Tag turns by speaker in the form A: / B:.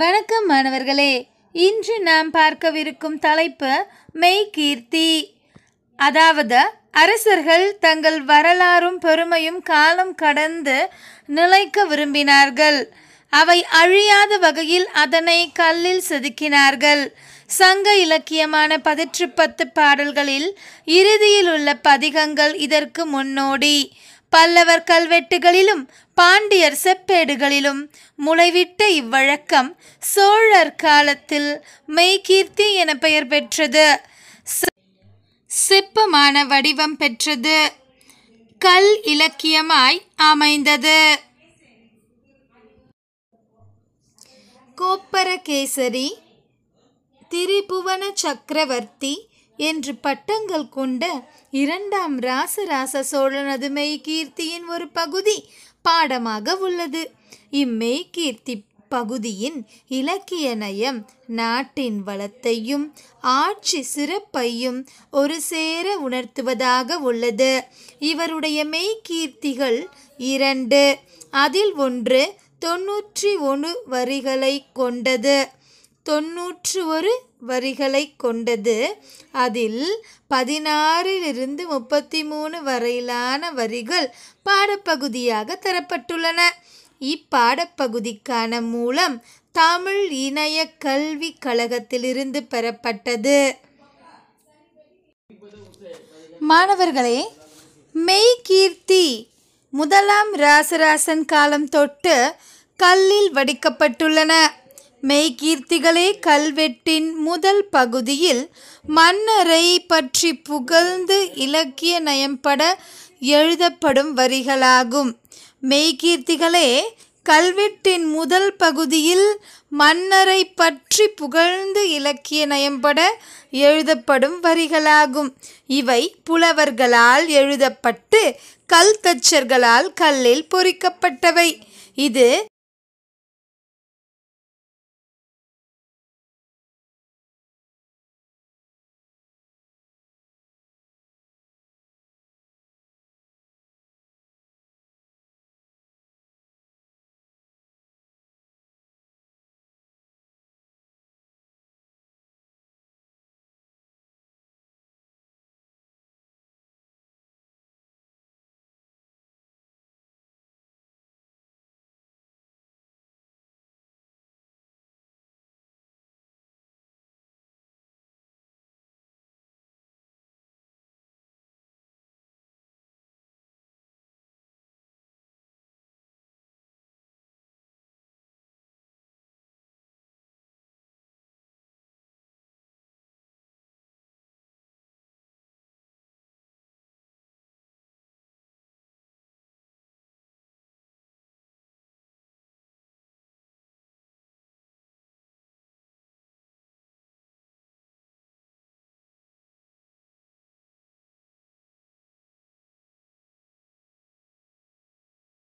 A: வணக்கம் மாணவர்களே இன்று நாம் பார்க்கவிருக்கும் தலைப்பு மெய்கீர்த்தி அதாவது அரசர்கள் தங்கள் வரலாறும் பெருமையும் காலம் கடந்து நிலைக்க விரும்பினார்கள் அவை அழியாத வகையில் அதனை கல்லில் செதுக்கினார்கள் சங்க இலக்கியமான பதிற்று பத்து பாடல்களில் இறுதியில் உள்ள பதிகங்கள் இதற்கு முன்னோடி பல்லவர் கல்வெட்டுகளிலும் பாண்டியர் செப்பேடுகளிலும் முளைவிட்ட இவ்வழக்கம் சோழர் காலத்தில் மெய்கீர்த்தி என பெயர் பெற்றது சிற்பமான வடிவம் பெற்றது கல் இலக்கியமாய் அமைந்தது கோப்பரகேசரி திரிபுவன சக்கரவர்த்தி என்று பட்டங்கள் கொண்ட இரண்டாம் ராசராச சோழனது மெய்கீர்த்தியின் ஒரு பகுதி பாடமாக உள்ளது இம்மெய்கீர்த்தி பகுதியின் இலக்கிய நயம் நாட்டின் வளத்தையும் ஆட்சி சிறப்பையும் ஒரு சேர உணர்த்துவதாக உள்ளது இவருடைய மெய்கீர்த்திகள் இரண்டு அதில் ஒன்று தொன்னூற்றி ஒன்று வரிகளை கொண்டது தொன்னூற்று ஒரு வரிகளை கொண்டது அதில் பதினாறிலிருந்து முப்பத்தி மூணு வரையிலான வரிகள் பாடப்பகுதியாக தரப்பட்டுள்ளன இப்பாடப்பகுதிக்கான மூலம் தமிழ் இணைய கல்வி கழகத்திலிருந்து பெறப்பட்டது மாணவர்களே மெய்கீர்த்தி முதலாம் ராசராசன் காலம் தொட்டு கல்லில் வடிக்கப்பட்டுள்ளன மெய்கீர்த்திகளே கல்வெட்டின் முதல் பகுதியில் மன்னரை பற்றி புகழ்ந்து இலக்கிய நயம்பட எழுதப்படும் வரிகளாகும் மெய்கீர்த்திகளே கல்வெட்டின் முதல் பகுதியில் மன்னரை பற்றி புகழ்ந்து இலக்கிய நயம்பட எழுதப்படும் வரிகளாகும் இவை புலவர்களால் எழுதப்பட்டு கல்தச்சர்களால் கல்லில் பொறிக்கப்பட்டவை இது